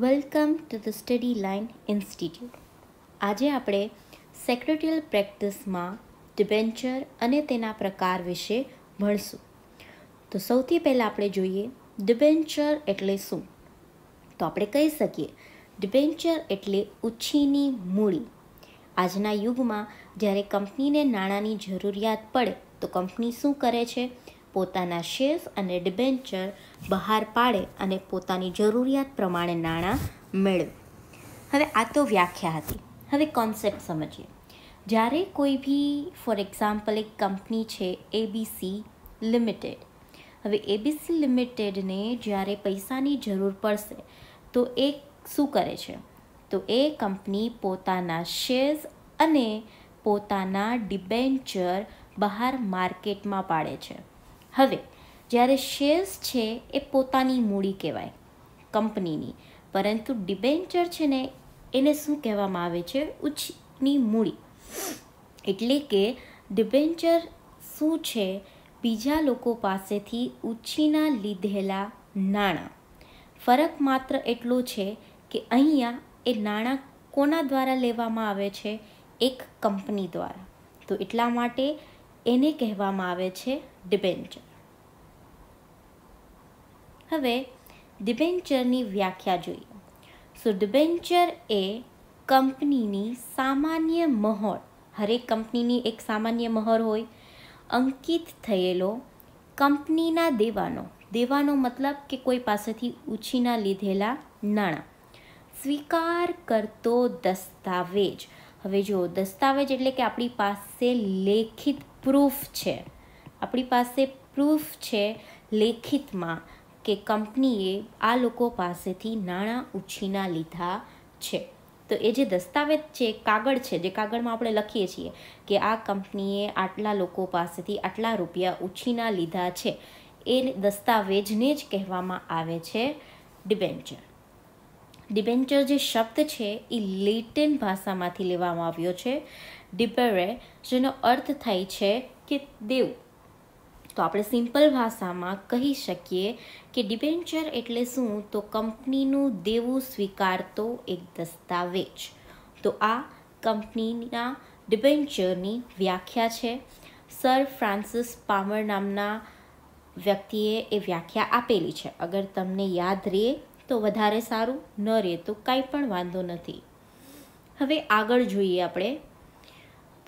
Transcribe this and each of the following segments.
welcome to the study line institute આજે આપણે secretarial પ્રેક્ટિસમાં ડિબેન્ચર અને તેના પ્રકાર વિશે ભણશું તો સૌથી પહેલાં આપણે જોઈએ ડિબેન્ચર એટલે શું તો આપણે કહી શકીએ ડિબેન્ચર એટલે ઉછીની મૂડી આજના યુગમાં જ્યારે કંપનીને નાણાંની જરૂરિયાત પડે તો કંપની શું કરે છે પોતાના શેર્સ અને ડિબેન્ચર બહાર પાડે અને પોતાની જરૂરિયાત પ્રમાણે નાણાં મેળવે હવે આ તો વ્યાખ્યા હતી હવે કોન્સેપ્ટ સમજીએ જ્યારે કોઈ બી ફોર એક્ઝામ્પલ એક કંપની છે એબીસી લિમિટેડ હવે એબીસી લિમિટેડને જ્યારે પૈસાની જરૂર પડશે તો એ શું કરે છે તો એ કંપની પોતાના શેર્સ અને પોતાના ડિબેન્ચર બહાર માર્કેટમાં પાડે છે હવે જ્યારે શેર્સ છે એ પોતાની મૂડી કહેવાય કંપનીની પરંતુ ડિબેન્ચર છે ને એને શું કહેવામાં આવે છે ઉછની મૂડી એટલે કે ડિબેન્ચર શું છે બીજા લોકો પાસેથી ઉછીના લીધેલા નાણાં ફરક માત્ર એટલો છે કે અહીંયા એ નાણાં કોના દ્વારા લેવામાં આવે છે એક કંપની દ્વારા તો એટલા માટે એને કહેવામાં આવે છે ડિબેન્ચર હવે ડિબેન્ચરની વ્યાખ્યા જોઈએ સો ડિબેન્ચર એ કંપનીની સામાન્ય મહોર હરેક કંપનીની એક સામાન્ય મહોર હોય અંકિત થયેલો કંપનીના દેવાનો દેવાનો મતલબ કે કોઈ પાસેથી ઉછીના લીધેલા નાણાં સ્વીકાર કરતો દસ્તાવેજ હવે જો દસ્તાવેજ એટલે કે આપણી પાસે લેખિત પ્રૂફ છે આપણી પાસે પ્રૂફ છે લેખિતમાં કે કંપનીએ આ લોકો પાસેથી નાણાં ઉછીના લીધા છે તો એ જે દસ્તાવેજ છે કાગળ છે જે કાગળમાં આપણે લખીએ છીએ કે આ કંપનીએ આટલા લોકો પાસેથી આટલા રૂપિયા ઉછીના લીધા છે એ દસ્તાવેજને જ કહેવામાં આવે છે ડિબેન્ચર ડિબેન્ચર જે શબ્દ છે એ લેટિન ભાષામાંથી લેવામાં આવ્યો છે ડિબેરે જેનો અર્થ થાય છે કે દેવું તો આપણે સિમ્પલ ભાષામાં કહી શકીએ કે ડિબેન્ચર એટલે શું તો કંપનીનું દેવું સ્વીકારતો એક દસ્તાવેજ તો આ કંપનીના ડિબેન્ચરની વ્યાખ્યા છે સર ફ્રાન્સિસ પામર નામના વ્યક્તિએ એ વ્યાખ્યા આપેલી છે અગર તમને યાદ રહે તો વધારે સારું ન રહે તો કાંઈ પણ વાંધો નથી હવે આગળ જોઈએ આપણે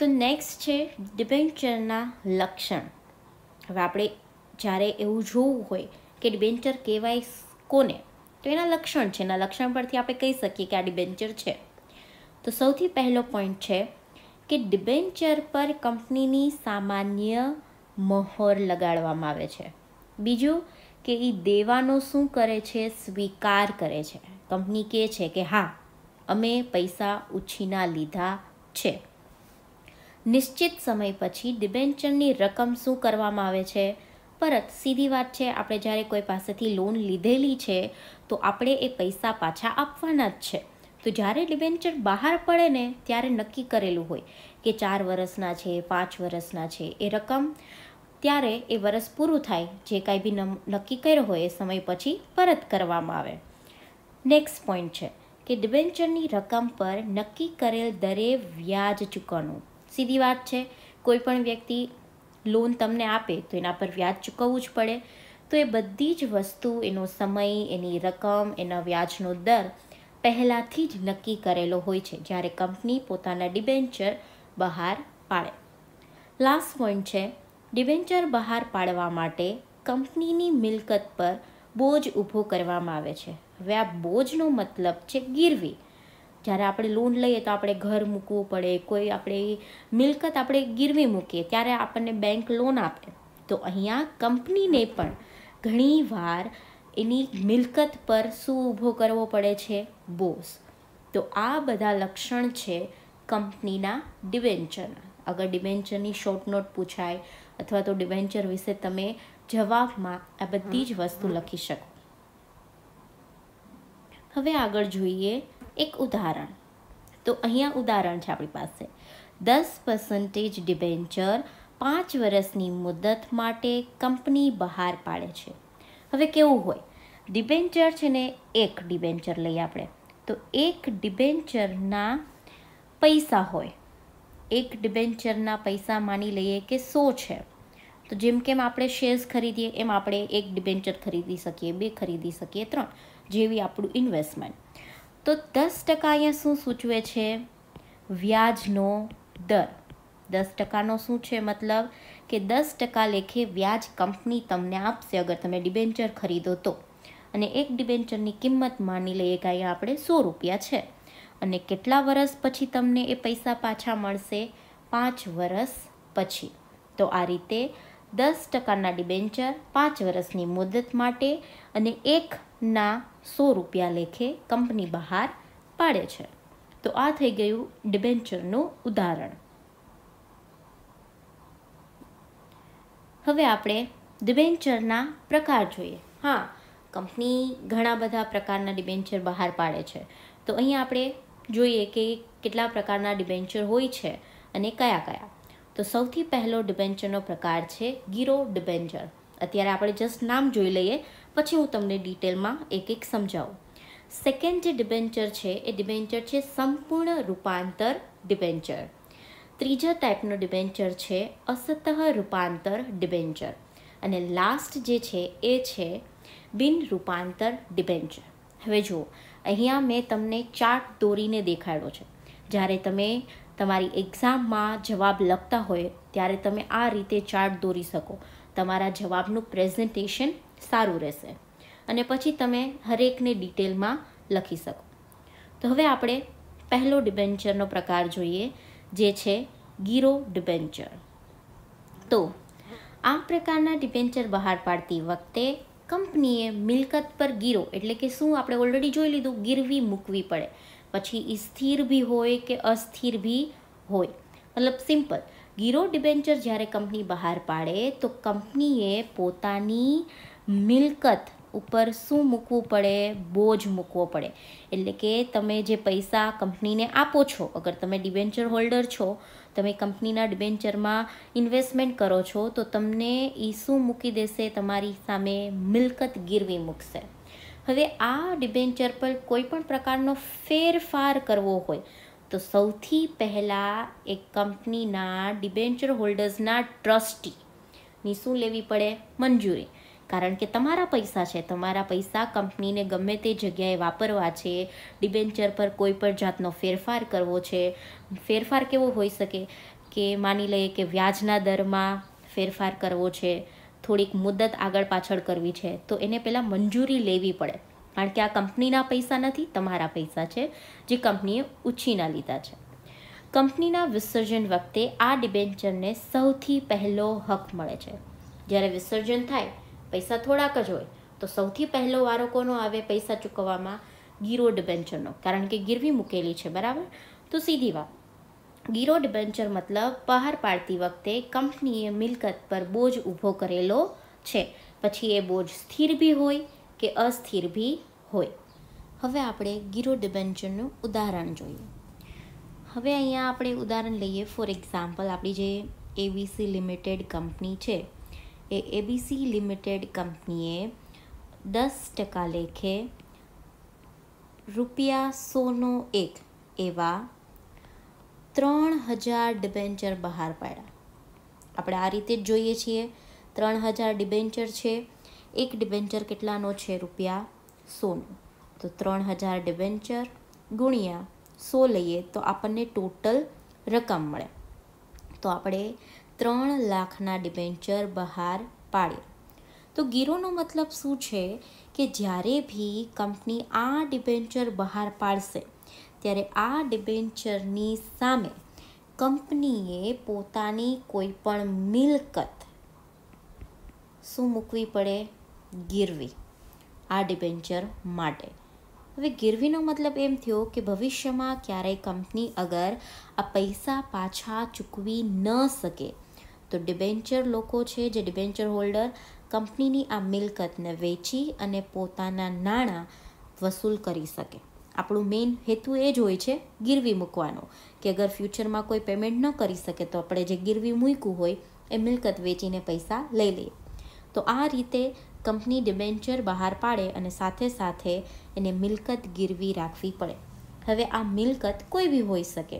તો નેક્સ્ટ છે ડિબેન્ચરના લક્ષણ હવે આપણે જ્યારે એવું જોવું હોય કે ડિબેન્ચર કહેવાય કોને તો એના લક્ષણ છે એના લક્ષણ પરથી આપણે કહી શકીએ કે આ ડિબેન્ચર છે તો સૌથી પહેલો પોઈન્ટ છે કે ડિબેન્ચર પર કંપનીની સામાન્ય મહોર લગાડવામાં આવે છે બીજું કે એ દેવાનો શું કરે છે સ્વીકાર કરે છે કંપની કહે છે કે હા અમે પૈસા ઉછીના લીધા છે નિશ્ચિત સમય પછી ડિબેન્ચરની રકમ શું કરવામાં આવે છે પરત સીધી વાત છે આપણે જ્યારે કોઈ પાસેથી લોન લીધેલી છે તો આપણે એ પૈસા પાછા આપવાના જ છે તો જ્યારે ડિબેન્ચર બહાર પડે ને ત્યારે નક્કી કરેલું હોય કે ચાર વર્ષના છે પાંચ વર્ષના છે એ રકમ ત્યારે એ વર્ષ પૂરું થાય જે કાંઈ બી નક્કી કર્યો હોય એ સમય પછી પરત કરવામાં આવે નેક્સ્ટ પોઈન્ટ છે કે ડિબેન્ચરની રકમ પર નક્કી કરેલ દરે વ્યાજ ચૂકવણું સીધી વાત છે કોઈ પણ વ્યક્તિ લોન તમને આપે તો એના પર વ્યાજ ચૂકવવું જ પડે તો એ બધી જ વસ્તુ એનો સમય એની રકમ એના વ્યાજનો દર પહેલાંથી જ નક્કી કરેલો હોય છે જ્યારે કંપની પોતાના ડિબેન્ચર બહાર પાડે લાસ્ટ પોઈન્ટ છે ડિબેન્ચર બહાર પાડવા માટે કંપનીની મિલકત પર બોજ ઊભો કરવામાં આવે છે હવે આ બોજનો મતલબ છે ગીરવી જ્યારે આપણે લોન લઈએ તો આપણે ઘર મૂકવું પડે કોઈ આપણે મિલકત આપણે ગીરવી મૂકીએ ત્યારે આપણને બેંક લોન આપે તો અહીંયા કંપનીને પણ ઘણીવાર એની મિલકત પર શું ઊભો કરવો પડે છે બોસ તો આ બધા લક્ષણ છે કંપનીના ડિવેન્ચરના અગર ડિવેન્ચરની શોર્ટ નોટ પૂછાય અથવા તો ડિવેન્ચર વિશે તમે જવાબમાં આ બધી જ વસ્તુ લખી શકો હવે આગળ જોઈએ એક ઉદાહરણ તો અહીંયા ઉદાહરણ છે આપણી પાસે દસ પર્સન્ટેજ ડિબેન્ચર પાંચ વર્ષની મુદત માટે કંપની બહાર પાડે છે હવે કેવું હોય ડિબેન્ચર છે ને એક ડિબેન્ચર લઈએ આપણે તો એક ડિબેન્ચરના પૈસા હોય એક ડિબેન્ચરના પૈસા માની લઈએ કે સો છે તો જેમ કેમ આપણે શેર્સ ખરીદીએ એમ આપણે એક ડિબેન્ચર ખરીદી શકીએ બે ખરીદી શકીએ ત્રણ જેવી આપણું ઇન્વેસ્ટમેન્ટ તો દસ ટકા અહીંયા શું સૂચવે છે વ્યાજનો દર દસ ટકાનો શું છે મતલબ કે દસ ટકા લેખે વ્યાજ કંપની તમને આપશે અગર તમે ડિબેન્ચર ખરીદો તો અને એક ડિબેન્ચરની કિંમત માની લઈએ કે અહીંયા આપણે સો રૂપિયા છે અને કેટલા વર્ષ પછી તમને એ પૈસા પાછા મળશે પાંચ વર્ષ પછી તો આ રીતે દસ ટકાના ડિબેન્ચર પાંચ વર્ષની મુદત માટે અને એક ના સો રૂપિયા લેખે કંપની બહાર પાડે છે તો આ થઈ ગયું ડિબેન્ચરનું ઉદાહરણ હવે આપણે ડિબેન્ચરના પ્રકાર જોઈએ હા કંપની ઘણા બધા પ્રકારના ડિબેન્ચર બહાર પાડે છે તો અહીં આપણે જોઈએ કે કેટલા પ્રકારના ડિબેન્ચર હોય છે અને કયા કયા તો સૌથી પહેલો ડિબેન્ચરનો પ્રકાર છે ગીરો ડિબેન્ચર અત્યારે આપણે જસ્ટ નામ જોઈ લઈએ પછી હું તમને ડિટેલમાં એક એક સમજાવું સેકન્ડ જે ડિબેન્ચર છે એ ડિબેન્ચર છે સંપૂર્ણ રૂપાંતર ડિબેન્ચર ત્રીજા ટાઈપનું ડિબેન્ચર છે અસતઃ રૂપાંતર ડિબેન્ચર અને લાસ્ટ જે છે એ છે બિન રૂપાંતર ડિબેન્ચર હવે જુઓ અહીંયા મેં તમને ચાર્ટ દોરીને દેખાડ્યો છે જ્યારે તમે તમારી એક્ઝામમાં જવાબ લખતા હોય ત્યારે તમે આ રીતે ચાર્ટ દોરી શકો તમારા જવાબનું પ્રેઝન્ટેશન સારું રહેશે અને પછી તમે હરેકને ડિટેલમાં લખી શકો તો હવે આપણે પહેલો ડિબેન્ચરનો પ્રકાર જોઈએ જે છે ગીરો ડિબેન્ચર તો આ પ્રકારના ડિબેન્ચર બહાર પાડતી વખતે કંપનીએ મિલકત પર ગીરો એટલે કે શું આપણે ઓલરેડી જોઈ લીધું ગીરવી મૂકવી પડે પછી એ સ્થિર બી હોય કે અસ્થિર બી હોય મતલબ સિમ્પલ ગીરો ડિબેન્ચર જ્યારે કંપની બહાર પાડે તો કંપનીએ પોતાની મિલકત ઉપર શું મૂકવું પડે બોજ મૂકવો પડે એટલે કે તમે જે પૈસા કંપનીને આપો છો અગર તમે ડિબેન્ચર હોલ્ડર છો તમે કંપનીના ડિબેન્ચરમાં ઇન્વેસ્ટમેન્ટ કરો છો તો તમને એ શું મૂકી દેશે તમારી સામે મિલકત ગીરવી મૂકશે હવે આ ડિબેન્ચર પર કોઈ પણ પ્રકારનો ફેરફાર કરવો હોય તો સૌથી પહેલાં એક કંપનીના ડિબેન્ચર હોલ્ડર્સના ટ્રસ્ટીની શું લેવી પડે મંજૂરી કારણ કે તમારા પૈસા છે તમારા પૈસા કંપનીને ગમે તે જગ્યાએ વાપરવા છે ડિબેન્ચર પર કોઈ પણ જાતનો ફેરફાર કરવો છે ફેરફાર કેવો હોઈ શકે કે માની લઈએ કે વ્યાજના દરમાં ફેરફાર કરવો છે થોડીક મુદત આગળ પાછળ કરવી છે તો એને પહેલાં મંજૂરી લેવી પડે કારણ કે આ કંપનીના પૈસા નથી તમારા પૈસા છે જે કંપનીએ ઉછીના લીધા છે કંપનીના વિસર્જન વખતે આ ડિબેન્ચરને સૌથી પહેલો હક મળે છે જ્યારે વિસર્જન થાય પૈસા થોડાક જ હોય તો સૌથી પહેલો વારો કોનો આવે પૈસા ચૂકવવામાં ગીરો ડિબેન્ચરનો કારણ કે ગીરવી મૂકેલી છે બરાબર તો સીધી વાત ગીરો ડિબેન્ચર મતલબ બહાર પાડતી વખતે કંપનીએ મિલકત પર બોજ ઊભો કરેલો છે પછી એ બોજ સ્થિર બી હોય કે અસ્થિર બી હોય હવે આપણે ગીરો ડિબેન્ચરનું ઉદાહરણ જોઈએ હવે અહીંયા આપણે ઉદાહરણ લઈએ ફોર એક્ઝામ્પલ આપણી જે એબીસી લિમિટેડ કંપની છે એ એબીસી લિમિટેડ કંપનીએ દસ ટકા લેખે રૂપિયા સોનો એક એવા ત્રણ હજાર ડિબેન્ચર બહાર પાડ્યા આપણે આ રીતે જ જોઈએ છીએ ત્રણ હજાર ડિબેન્ચર છે એક ડિબેન્ચર કેટલાનો છે રૂપિયા સોનું તો ત્રણ હજાર ડિવેન્ચર ગુણ્યા સો લઈએ તો આપણને ટોટલ રકમ મળે તો આપણે ત્રણ લાખના ડિબેન્ચર બહાર પાડ્યા તો ગીરોનો મતલબ શું છે કે જ્યારે ભી કંપની આ ડિવેન્ચર બહાર પાડશે ત્યારે આ ડિબેન્ચરની સામે કંપનીએ પોતાની કોઈપણ મિલકત શું મૂકવી પડે ગીરવી આ ડિબેન્ચર માટે હવે ગીરવીનો મતલબ એમ થયો કે ભવિષ્યમાં ક્યારેય કંપની અગર આ પૈસા પાછા ચૂકવી ન શકે તો ડિબેન્ચર લોકો છે જે ડિબેન્ચર હોલ્ડર કંપનીની આ મિલકતને વેચી અને પોતાના નાણાં વસૂલ કરી શકે આપણું મેઇન હેતુ એ જ હોય છે ગીરવી મૂકવાનો કે અગર ફ્યુચરમાં કોઈ પેમેન્ટ ન કરી શકે તો આપણે જે ગીરવી મૂક્યું હોય એ મિલકત વેચીને પૈસા લઈ લઈએ તો આ રીતે કંપની ડિબેન્ચર બહાર પાડે અને સાથે સાથે એને મિલકત ગીરવી રાખવી પડે હવે આ મિલકત કોઈ બી હોઈ શકે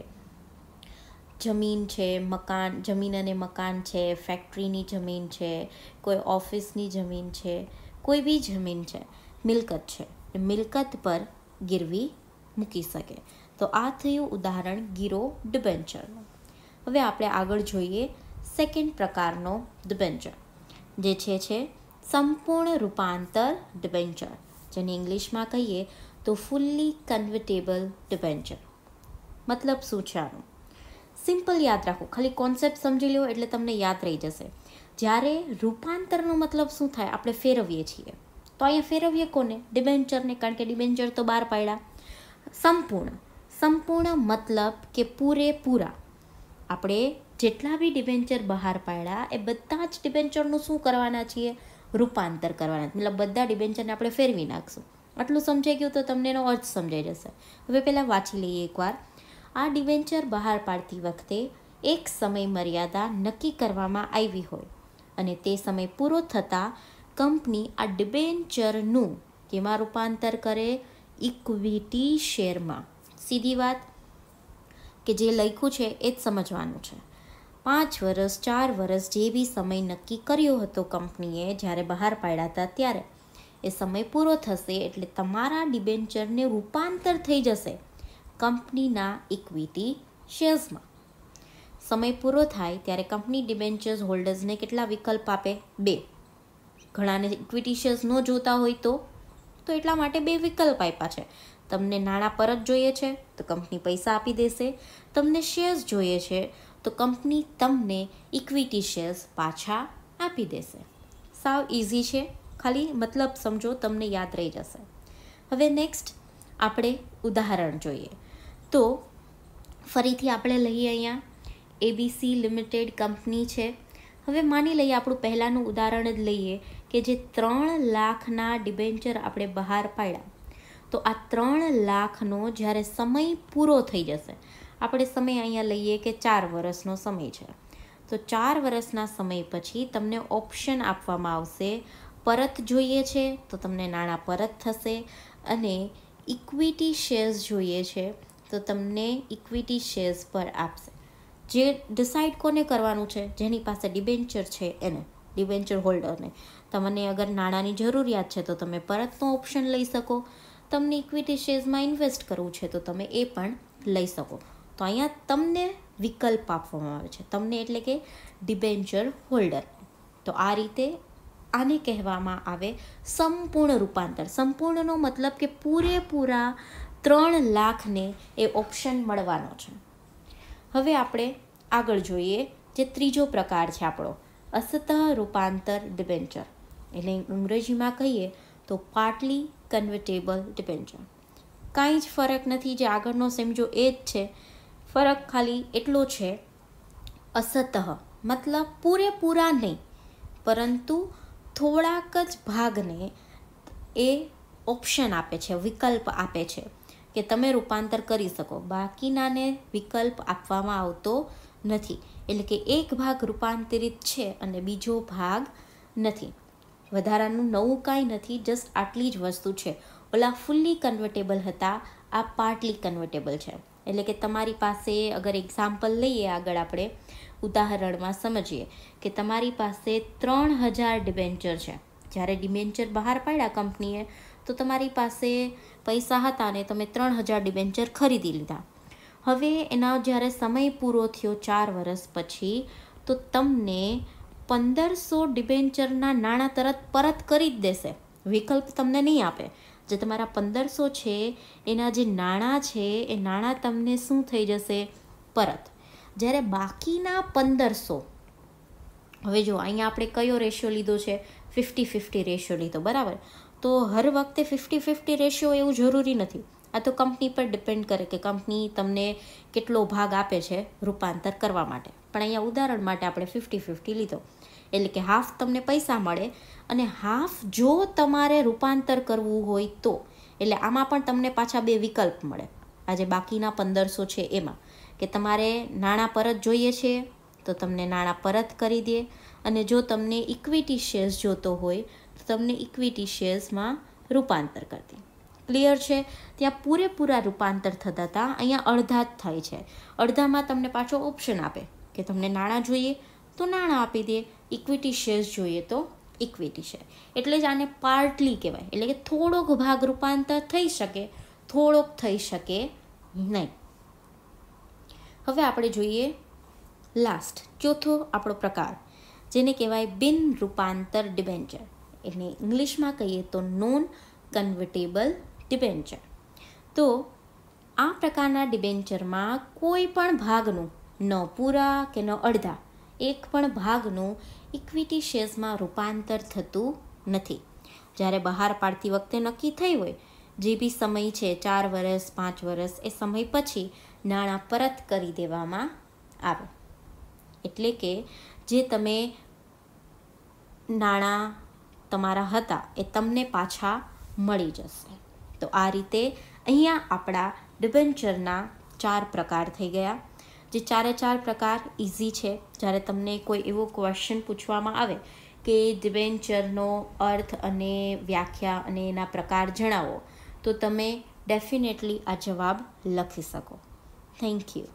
જમીન છે મકાન જમીન અને મકાન છે ફેક્ટરીની જમીન છે કોઈ ઓફિસની જમીન છે કોઈ બી જમીન છે મિલકત છે મિલકત પર ગીરવી મૂકી શકે તો આ થયું ઉદાહરણ ગીરો ડિબેન્ચરનું હવે આપણે આગળ જોઈએ સેકન્ડ પ્રકારનો ડિબેન્ચર જે છે છે સંપૂર્ણ રૂપાંતર ડિબેન્ચર જેને ઇંગ્લિશમાં કહીએ તો ફૂલ્લી કન્વર્ટેબલ ડિબેન્ચર મતલબ શું છે આનું સિમ્પલ યાદ રાખો ખાલી કોન્સેપ્ટ સમજી લો એટલે તમને યાદ રહી જશે જ્યારે રૂપાંતરનો મતલબ શું થાય આપણે ફેરવીએ છીએ તો અહીંયા ફેરવીએ કોને ડિબેન્ચરને કારણ કે ડિબેન્ચર તો બહાર પાડ્યા સંપૂર્ણ સંપૂર્ણ મતલબ કે પૂરેપૂરા આપણે જેટલા બી ડિબેન્ચર બહાર પાડ્યા એ બધા જ ડિબેન્ચરનું શું કરવાના છીએ રૂપાંતર કરવાના મતલબ બધા ડિબેન્ચરને આપણે ફેરવી નાખશું આટલું સમજાઈ ગયું તો તમને એનો અર્થ સમજાઈ જશે હવે પહેલાં વાંચી લઈએ એકવાર આ ડિવેન્ચર બહાર પાડતી વખતે એક સમય મર્યાદા નક્કી કરવામાં આવી હોય અને તે સમય પૂરો થતાં કંપની આ ડિબેન્ચરનું તેમાં રૂપાંતર કરે ઇક્વિટી શેરમાં સીધી વાત કે જે લખ્યું છે એ જ સમજવાનું છે પાંચ વર્ષ ચાર વર્ષ જેવી સમય નક્કી કર્યો હતો કંપનીએ જ્યારે બહાર પાડ્યા હતા ત્યારે એ સમય પૂરો થશે એટલે તમારા ડિબેન્ચરને રૂપાંતર થઈ જશે કંપનીના ઇક્વિટી શેર્સમાં સમય પૂરો થાય ત્યારે કંપની ડિબેન્ચર્સ હોલ્ડર્સને કેટલા વિકલ્પ આપે બે ઘણાને ઇક્વિટી શેર્સ ન જોતા હોય તો તો એટલા માટે બે વિકલ્પ આપ્યા છે તમને નાણાં પરત જોઈએ છે તો કંપની પૈસા આપી દેશે તમને શેર્સ જોઈએ છે તો કંપની તમને ઇક્વિટી શેર્સ પાછા આપી દેશે સાવ ઇઝી છે ખાલી મતલબ સમજો તમને યાદ રહી જશે હવે નેક્સ્ટ આપણે ઉદાહરણ જોઈએ તો ફરીથી આપણે લઈએ અહીંયા એબીસી લિમિટેડ કંપની છે હવે માની લઈએ આપણું પહેલાંનું ઉદાહરણ જ લઈએ કે જે ત્રણ લાખના ડિબેન્ચર આપણે બહાર પાડ્યા તો આ ત્રણ લાખનો જ્યારે સમય પૂરો થઈ જશે આપણે સમય અહીંયા લઈએ કે ચાર વર્ષનો સમય છે તો ચાર વર્ષના સમય પછી તમને ઓપ્શન આપવામાં આવશે પરત જોઈએ છે તો તમને નાણાં પરત થશે અને ઇક્વિટી શેર્સ જોઈએ છે તો તમને ઇક્વિટી શેર્સ પર આપશે જે ડિસાઇડ કોને કરવાનું છે જેની પાસે ડિબેન્ચર છે એને ડિબેન્ચર હોલ્ડરને તમને અગર નાણાંની જરૂરિયાત છે તો તમે પરતનો ઓપ્શન લઈ શકો તમને ઇક્વિટી શેર્સમાં ઇન્વેસ્ટ કરવું છે તો તમે એ પણ લઈ શકો તો અહીંયા તમને વિકલ્પ આપવામાં આવે છે તમને એટલે કે ડિબેન્ચર હોલ્ડર તો આ રીતે આને કહેવામાં આવે સંપૂર્ણ રૂપાંતર સંપૂર્ણનો મતલબ કે પૂરેપૂરા ત્રણ લાખને એ ઓપ્શન મળવાનો છે હવે આપણે આગળ જોઈએ જે ત્રીજો પ્રકાર છે આપણો અસતઃ રૂપાંતર ડિબેન્ચર એટલે અંગ્રેજીમાં કહીએ તો પાર્ટલી કન્વર્ટેબલ ડિબેન્ચર કાંઈ જ ફરક નથી જે આગળનો સેમજો એ જ છે ફરક ખાલી એટલો છે અસતઃ મતલબ પૂરેપૂરા નહીં પરંતુ થોડાક જ ભાગને એ ઓપ્શન આપે છે વિકલ્પ આપે છે કે તમે રૂપાંતર કરી શકો બાકીનાને વિકલ્પ આપવામાં આવતો નથી એટલે કે એક ભાગ રૂપાંતરિત છે અને બીજો ભાગ નથી વધારાનું નવું કાંઈ નથી જસ્ટ આટલી જ વસ્તુ છે ઓલા ફૂલ્લી કન્વર્ટેબલ હતા આ પાર્ટલી કન્વર્ટેબલ છે એટલે કે તમારી પાસે અગર એક્ઝામ્પલ લઈએ આગળ આપણે ઉદાહરણમાં સમજીએ કે તમારી પાસે ત્રણ હજાર ડિબેન્ચર છે જ્યારે ડિબેન્ચર બહાર પાડ્યા કંપનીએ તો તમારી પાસે પૈસા હતા અને તમે ત્રણ હજાર ડિબેન્ચર ખરીદી લીધા હવે એના જ્યારે સમય પૂરો થયો ચાર વર્ષ પછી તો તમને પંદરસો ડિબેન્ચરના નાણાં તરત પરત કરી જ દેશે વિકલ્પ તમને નહીં આપે જે તમારા પંદરસો છે એના જે નાણાં છે એ નાણાં તમને શું થઈ જશે પરત જ્યારે બાકીના પંદરસો હવે જો અહીંયા આપણે કયો રેશિયો લીધો છે ફિફ્ટી ફિફ્ટી રેશિયો લીધો બરાબર તો હર વખતે ફિફ્ટી ફિફ્ટી રેશિયો એવું જરૂરી નથી આ તો કંપની પર ડિપેન્ડ કરે કે કંપની તમને કેટલો ભાગ આપે છે રૂપાંતર કરવા માટે પણ અહીંયા ઉદાહરણ માટે આપણે ફિફ્ટી ફિફ્ટી લીધો એટલે કે હાફ તમને પૈસા મળે અને હાફ જો તમારે રૂપાંતર કરવું હોય તો એટલે આમાં પણ તમને પાછા બે વિકલ્પ મળે આજે બાકીના પંદરસો છે એમાં કે તમારે નાણાં પરત જોઈએ છે તો તમને નાણાં પરત કરી દે અને જો તમને ઇક્વિટી શેર્સ જોતો હોય તો તમને ઇક્વિટી શેર્સમાં રૂપાંતર કરતી ક્લિયર છે ત્યાં પૂરેપૂરા રૂપાંતર થતા હતા અહીંયા અડધા જ થાય છે અડધામાં તમને પાછો ઓપ્શન આપે કે તમને નાણાં જોઈએ તો નાણાં આપી દે ઇક્વિટી શેર્સ જોઈએ તો ઇક્વિટી શેર એટલે જ આને પાર્ટલી કહેવાય એટલે કે થોડોક ભાગ રૂપાંતર થઈ શકે થોડોક થઈ શકે નહીં હવે આપણે જોઈએ લાસ્ટ ચોથો આપણો પ્રકાર જેને કહેવાય બિન રૂપાંતર ડિબેન્ચર એને ઇંગ્લિશમાં કહીએ તો નોન કન્વર્ટેબલ ડિબેન્ચર તો આ પ્રકારના ડિબેન્ચરમાં કોઈ પણ ભાગનું ન પૂરા કે ન અડધા એક પણ ભાગનું ઇક્વિટી શેર્સમાં રૂપાંતર થતું નથી જ્યારે બહાર પાડતી વખતે નક્કી થઈ હોય જે બી સમય છે ચાર વર્ષ પાંચ વર્ષ એ સમય પછી નાણાં પરત કરી દેવામાં આવે એટલે કે જે તમે નાણાં તમારા હતા એ તમને પાછા મળી જશે તો આ રીતે અહીંયા આપણા ડિબેન્ચરના ચાર પ્રકાર થઈ ગયા જે ચારે ચાર પ્રકાર ઇઝી છે જ્યારે તમને કોઈ એવો ક્વેશ્ચન પૂછવામાં આવે કે ડિવેન્ચરનો અર્થ અને વ્યાખ્યા અને એના પ્રકાર જણાવો તો તમે ડેફિનેટલી આ જવાબ લખી શકો થેન્ક યુ